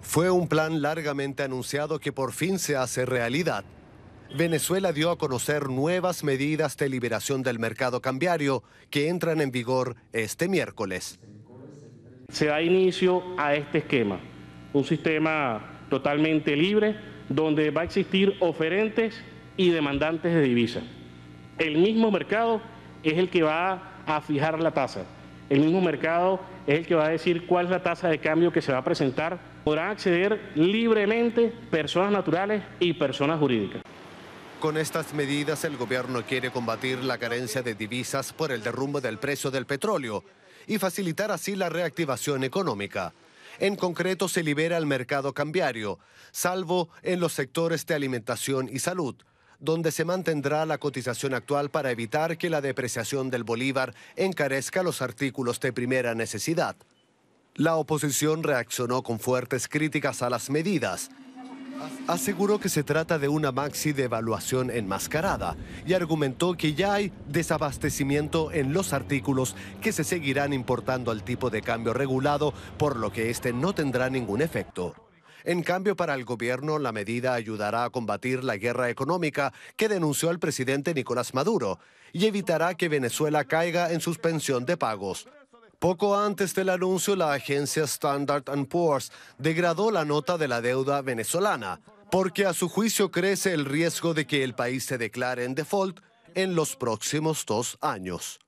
Fue un plan largamente anunciado que por fin se hace realidad. Venezuela dio a conocer nuevas medidas de liberación del mercado cambiario que entran en vigor este miércoles. Se da inicio a este esquema, un sistema totalmente libre donde va a existir oferentes y demandantes de divisas. El mismo mercado es el que va a fijar la tasa. El mismo mercado es el que va a decir cuál es la tasa de cambio que se va a presentar. Podrán acceder libremente personas naturales y personas jurídicas. Con estas medidas el gobierno quiere combatir la carencia de divisas por el derrumbe del precio del petróleo y facilitar así la reactivación económica. En concreto se libera el mercado cambiario, salvo en los sectores de alimentación y salud, donde se mantendrá la cotización actual para evitar que la depreciación del bolívar encarezca los artículos de primera necesidad. La oposición reaccionó con fuertes críticas a las medidas. Aseguró que se trata de una maxi devaluación enmascarada y argumentó que ya hay desabastecimiento en los artículos que se seguirán importando al tipo de cambio regulado, por lo que este no tendrá ningún efecto. En cambio, para el gobierno, la medida ayudará a combatir la guerra económica que denunció el presidente Nicolás Maduro y evitará que Venezuela caiga en suspensión de pagos. Poco antes del anuncio, la agencia Standard Poor's degradó la nota de la deuda venezolana, porque a su juicio crece el riesgo de que el país se declare en default en los próximos dos años.